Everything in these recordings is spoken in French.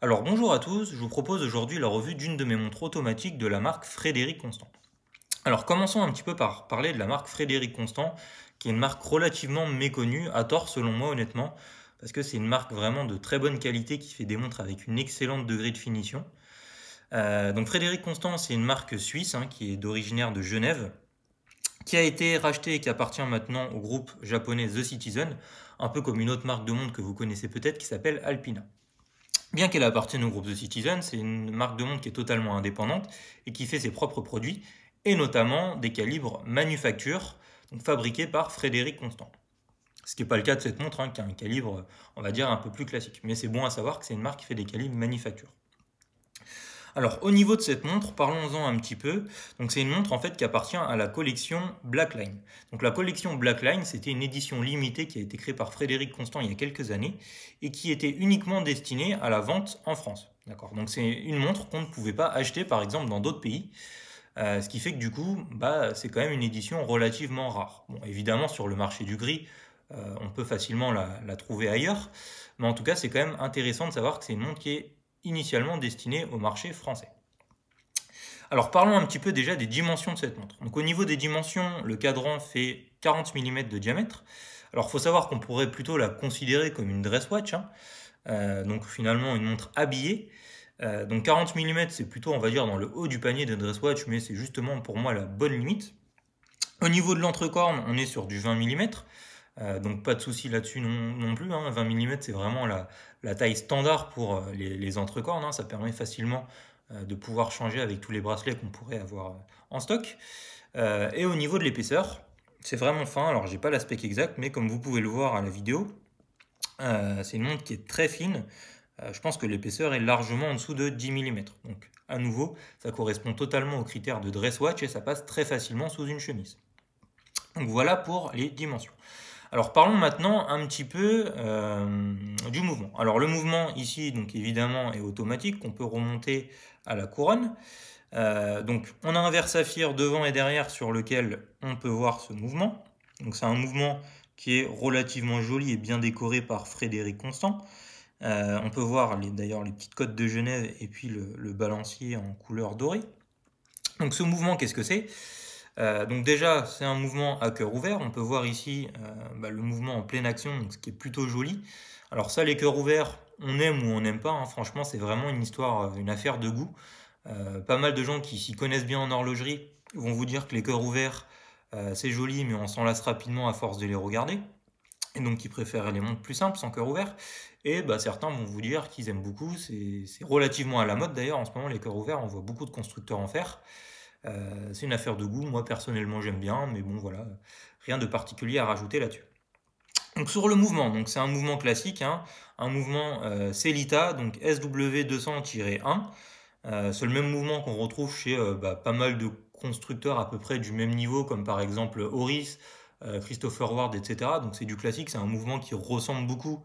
Alors bonjour à tous, je vous propose aujourd'hui la revue d'une de mes montres automatiques de la marque Frédéric Constant. Alors commençons un petit peu par parler de la marque Frédéric Constant, qui est une marque relativement méconnue, à tort selon moi honnêtement, parce que c'est une marque vraiment de très bonne qualité qui fait des montres avec une excellente degré de finition. Euh, donc Frédéric Constant, c'est une marque suisse hein, qui est d'originaire de Genève, qui a été rachetée et qui appartient maintenant au groupe japonais The Citizen, un peu comme une autre marque de montre que vous connaissez peut-être qui s'appelle Alpina. Bien qu'elle appartienne au groupe The Citizen, c'est une marque de montre qui est totalement indépendante et qui fait ses propres produits, et notamment des calibres manufacture, donc fabriqués par Frédéric Constant. Ce qui n'est pas le cas de cette montre, hein, qui a un calibre, on va dire, un peu plus classique. Mais c'est bon à savoir que c'est une marque qui fait des calibres manufacture. Alors au niveau de cette montre, parlons-en un petit peu. Donc c'est une montre en fait qui appartient à la collection Blackline. Donc la collection Blackline, c'était une édition limitée qui a été créée par Frédéric Constant il y a quelques années et qui était uniquement destinée à la vente en France. D'accord. Donc c'est une montre qu'on ne pouvait pas acheter par exemple dans d'autres pays. Euh, ce qui fait que du coup, bah, c'est quand même une édition relativement rare. Bon, évidemment, sur le marché du gris, euh, on peut facilement la, la trouver ailleurs, mais en tout cas, c'est quand même intéressant de savoir que c'est une montre qui est initialement destinée au marché français. Alors parlons un petit peu déjà des dimensions de cette montre. Donc au niveau des dimensions, le cadran fait 40 mm de diamètre. Alors faut savoir qu'on pourrait plutôt la considérer comme une dress watch, hein. euh, donc finalement une montre habillée. Euh, donc 40 mm c'est plutôt on va dire dans le haut du panier des dress watch, mais c'est justement pour moi la bonne limite. Au niveau de l'entrecorne, on est sur du 20 mm. Euh, donc pas de souci là-dessus non, plus. 20 hein. mm, c'est vraiment la, taille standard pour euh, les, entrecornes. Hein. Ça permet facilement euh, de pouvoir changer avec tous les bracelets qu'on pourrait avoir en stock. et au niveau de l'épaisseur, c'est vraiment fin. Alors j'ai pas l'aspect exact, mais comme vous pouvez le voir à la vidéo, c'est une montre qui est très fine. je pense que l'épaisseur est largement en dessous de 10 mm. Donc à nouveau, ça correspond totalement aux critères de dress watch et ça passe très facilement sous une chemise. Donc voilà pour les dimensions. Alors parlons maintenant un petit peu euh, du mouvement. Alors le mouvement ici, donc évidemment, est automatique, on peut remonter à la couronne. Euh, donc on a un verre saphir devant et derrière sur lequel on peut voir ce mouvement. Donc c'est un mouvement qui est relativement joli et bien décoré par Frédéric Constant. Euh, on peut voir d'ailleurs les petites côtes de Genève et puis le, le balancier en couleur dorée. Donc ce mouvement, qu'est-ce que c'est euh, donc déjà, c'est un mouvement à cœur ouvert. On peut voir ici euh, bah, le mouvement en pleine action, ce qui est plutôt joli. Alors ça, les cœurs ouverts, on aime ou on n'aime pas. Hein. Franchement, c'est vraiment une histoire, euh, une affaire de goût. pas mal de gens qui s'y connaissent bien en horlogerie vont vous dire que les cœurs ouverts, c'est joli, mais on s'en lasse rapidement à force de les regarder. Et donc qui préfèrent les montres plus simples, sans cœur ouvert. Et bah, certains vont vous dire qu'ils aiment beaucoup. C'est relativement à la mode d'ailleurs en ce moment, les cœurs ouverts. On voit beaucoup de constructeurs en faire. Euh, c'est une affaire de goût, moi personnellement j'aime bien, mais bon voilà, rien de particulier à rajouter là-dessus. Donc sur le mouvement, donc c'est un mouvement classique, hein. un mouvement euh, CELITA, donc SW200-1. Euh, c'est le même mouvement qu'on retrouve chez euh, bah, pas mal de constructeurs à peu près du même niveau, comme par exemple Horis, Christopher Ward, etc. Donc c'est du classique, c'est un mouvement qui ressemble beaucoup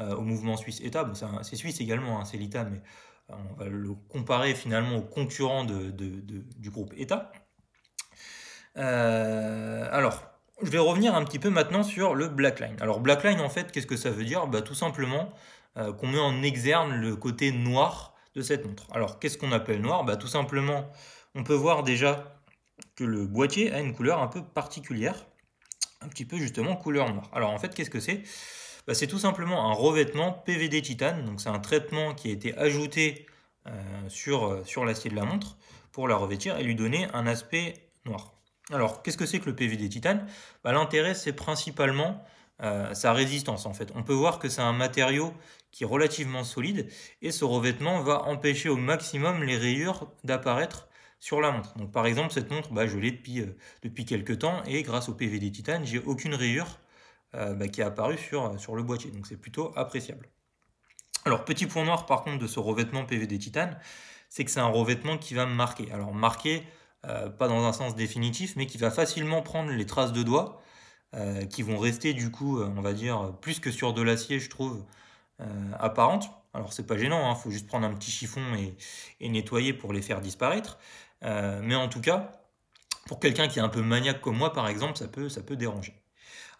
au mouvement suisse état Bon, c'est suisse également, hein, mais on va le comparer finalement au concurrent du groupe ETA. Euh, alors, je vais revenir un petit peu maintenant sur le black line Alors black line en fait, qu'est-ce que ça veut dire bah, Tout simplement euh, qu'on met en exerne le côté noir de cette montre. Alors qu'est-ce qu'on appelle noir bah, Tout simplement, on peut voir déjà que le boîtier a une couleur un peu particulière, un petit peu justement couleur noire. Alors en fait, qu'est-ce que c'est bah, c'est tout simplement un revêtement PVD titane, donc c'est un traitement qui a été ajouté euh, sur, euh, sur l'acier de la montre pour la revêtir et lui donner un aspect noir. Alors, qu'est-ce que c'est que le PVD titane bah, L'intérêt, c'est principalement euh, sa résistance en fait. On peut voir que c'est un matériau qui est relativement solide et ce revêtement va empêcher au maximum les rayures d'apparaître sur la montre. Donc par exemple cette montre, bah, je l'ai depuis, depuis quelques temps et grâce au PVD titane, j'ai aucune rayure euh, bah, qui est apparu sur, euh, sur le boîtier. Donc c'est plutôt appréciable. Alors petit point noir par contre de ce revêtement PVD titane, c'est que c'est un revêtement qui va me marquer. Alors marquer, euh, pas dans un sens définitif, mais qui va facilement prendre les traces de doigts, qui vont rester du coup, on va dire, plus que sur de l'acier, je trouve, apparentes. Alors c'est pas gênant, il hein, faut juste prendre un petit chiffon et, et nettoyer pour les faire disparaître. mais en tout cas, pour quelqu'un qui est un peu maniaque comme moi par exemple, ça peut, ça peut déranger.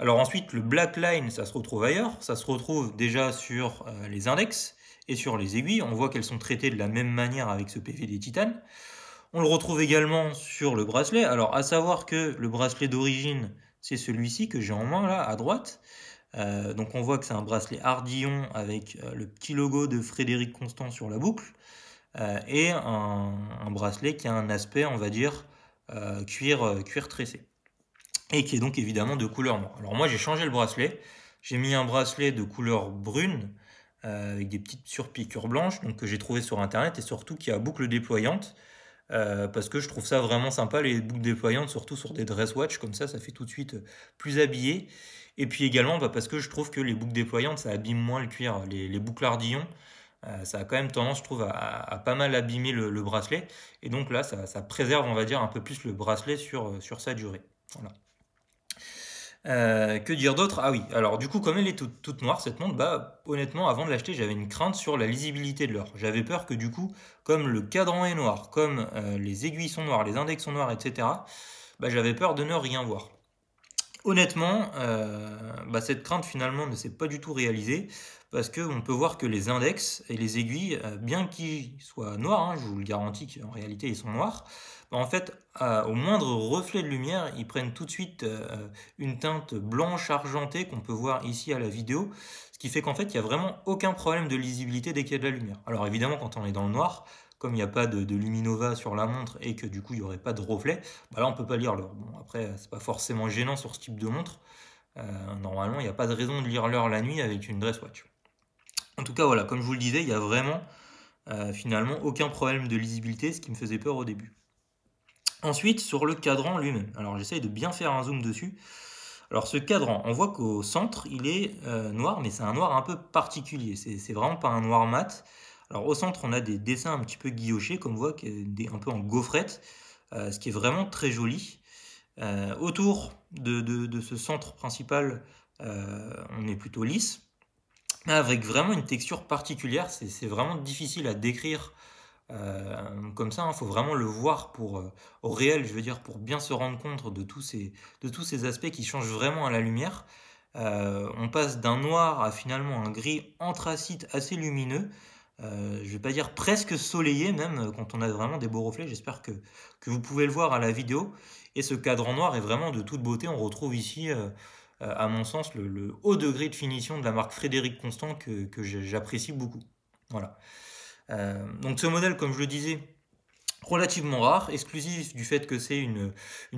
Alors ensuite, le black line, ça se retrouve ailleurs. Ça se retrouve déjà sur euh, les index et sur les aiguilles. On voit qu'elles sont traitées de la même manière avec ce PV des titanes. On le retrouve également sur le bracelet. Alors, à savoir que le bracelet d'origine, c'est celui-ci que j'ai en main là, à droite. Euh, donc, on voit que c'est un bracelet Ardillon avec euh, le petit logo de Frédéric Constant sur la boucle et un, bracelet qui a un aspect, on va dire, cuir, cuir tressé et qui est donc évidemment de couleur noire. Alors moi j'ai changé le bracelet, j'ai mis un bracelet de couleur brune euh, avec des petites surpiqûres blanches donc que j'ai trouvé sur internet et surtout qui a boucle déployante euh, parce que je trouve ça vraiment sympa les boucles déployantes surtout sur des dress watch comme ça ça fait tout de suite euh, plus habillé et puis également bah, parce que je trouve que les boucles déployantes ça abîme moins le cuir les, boucles ardillons ça a quand même tendance, je trouve, à, pas mal abîmer le, bracelet. Et donc là, ça, ça, préserve, on va dire, un peu plus le bracelet sur, sur sa durée. Voilà. Euh, que dire d'autre Ah oui, alors du coup, comme elle est toute, noire, cette montre, bah honnêtement, avant de l'acheter, j'avais une crainte sur la lisibilité de l'heure. J'avais peur que du coup, comme le cadran est noir, comme euh, les aiguilles sont noires, les index sont noirs, etc., bah, j'avais peur de ne rien voir. Honnêtement, euh, bah, cette crainte finalement ne s'est pas du tout réalisée parce qu'on peut voir que les index et les aiguilles, euh, bien qu'ils soient noirs, hein, je vous le garantis qu'en réalité ils sont noirs, bah, en fait euh, au moindre reflet de lumière ils prennent tout de suite une teinte blanche argentée qu'on peut voir ici à la vidéo, ce qui fait qu'en fait il n'y a vraiment aucun problème de lisibilité dès qu'il y a de la lumière. Alors évidemment quand on est dans le noir, comme il n'y a pas de, luminova sur la montre et que du coup il n'y aurait pas de reflet, bah là on peut pas lire l'heure. Bon après c'est pas forcément gênant sur ce type de montre. Euh, normalement il n'y a pas de raison de lire l'heure la nuit avec une dress watch. En tout cas voilà, comme je vous le disais, il n'y a vraiment euh, finalement aucun problème de lisibilité, ce qui me faisait peur au début. Ensuite sur le cadran lui-même. Alors j'essaye de bien faire un zoom dessus. Alors ce cadran, on voit qu'au centre, il est euh, noir, mais c'est un noir un peu particulier. C'est vraiment pas un noir mat. Alors au centre, on a des dessins un petit peu guillochés, comme on voit, des, un peu en gaufrette, euh, ce qui est vraiment très joli. Euh, autour de, ce centre principal, euh, on est plutôt lisse, avec vraiment une texture particulière. C'est vraiment difficile à décrire comme ça. Il hein. faut vraiment le voir pour, au réel, je veux dire, pour bien se rendre compte de tous ces, de tous ces aspects qui changent vraiment à la lumière. on passe d'un noir à finalement un gris anthracite assez lumineux, je euh, je vais pas dire presque soleillé même, euh, quand on a vraiment des beaux reflets. J'espère que, vous pouvez le voir à la vidéo. Et ce cadran noir est vraiment de toute beauté. On retrouve ici, euh, à mon sens, le, haut degré de finition de la marque Frédéric Constant que, j'apprécie beaucoup. Voilà. donc ce modèle, comme je le disais, relativement rare, exclusif du fait que c'est une,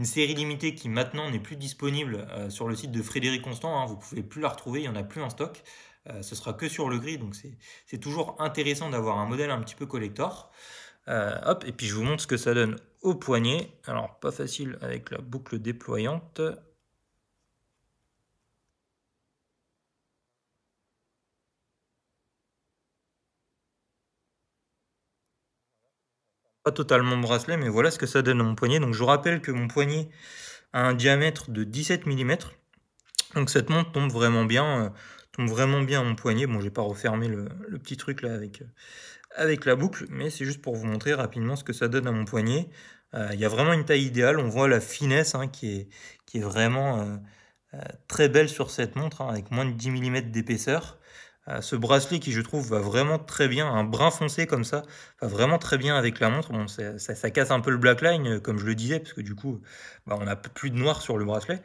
série limitée qui maintenant n'est plus disponible sur le site de Frédéric Constant. Hein. vous ne pouvez plus la retrouver, il n'y en a plus en stock. Euh, ce sera que sur le gris, donc c'est toujours intéressant d'avoir un modèle un petit peu collector. Euh, hop, et puis je vous montre ce que ça donne au poignet. Alors, pas facile avec la boucle déployante. Pas totalement bracelet, mais voilà ce que ça donne à mon poignet. Donc je vous rappelle que mon poignet a un diamètre de 17 mm. Donc cette montre tombe vraiment bien. Euh, vraiment bien mon poignet. Bon, j'ai pas refermé le, petit truc là avec, euh, avec la boucle, mais c'est juste pour vous montrer rapidement ce que ça donne à mon poignet. Euh, il y a vraiment une taille idéale. On voit la finesse hein, qui, est, qui est vraiment euh, très belle sur cette montre, hein, avec moins de 10 mm d'épaisseur. ce bracelet qui, je trouve, va vraiment très bien, un brun foncé comme ça, va vraiment très bien avec la montre. Bon, ça, casse un peu le black line comme je le disais, parce que du coup, bah, on a plus de noir sur le bracelet.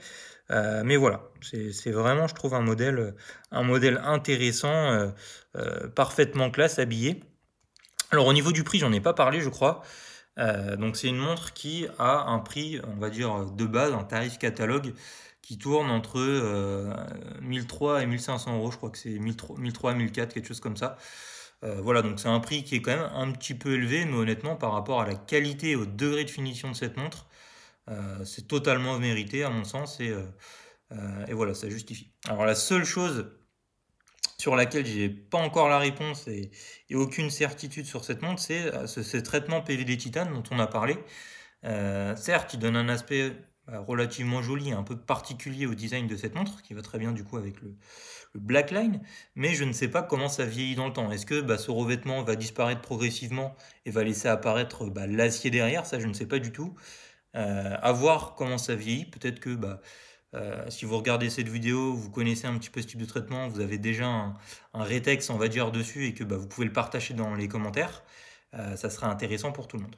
Euh, mais voilà, c'est vraiment, je trouve, un modèle, euh, intéressant, euh, parfaitement classe, habillé. Alors au niveau du prix, j'en ai pas parlé, je crois. donc c'est une montre qui a un prix, on va dire, de base, un tarif catalogue qui tourne entre 1300 1003 et 1500 euros, je crois que c'est 1003 à 1004, quelque chose comme ça. voilà, donc c'est un prix qui est quand même un petit peu élevé, mais honnêtement, par rapport à la qualité et au degré de finition de cette montre, euh, c'est totalement mérité à mon sens euh, euh, et, voilà, ça justifie. Alors la seule chose sur laquelle j'ai pas encore la réponse et, aucune certitude sur cette montre, c'est ce, traitement PVD titane dont on a parlé. certes, il donne un aspect bah, relativement joli, un peu particulier au design de cette montre, qui va très bien du coup avec le, le black line, mais je ne sais pas comment ça vieillit dans le temps. Est-ce que bah, ce revêtement va disparaître progressivement et va laisser apparaître bah, l'acier derrière Ça, je ne sais pas du tout. Euh, à voir comment ça vieillit. Peut-être que bah, euh, si vous regardez cette vidéo, vous connaissez un petit peu ce type de traitement, vous avez déjà un, rétexte rétex, on va dire, dessus et que bah, vous pouvez le partager dans les commentaires. Euh, ça sera intéressant pour tout le monde.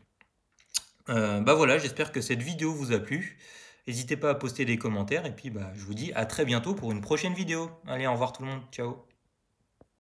bah voilà, j'espère que cette vidéo vous a plu. N'hésitez pas à poster des commentaires et puis bah, je vous dis à très bientôt pour une prochaine vidéo. Allez, au revoir tout le monde, ciao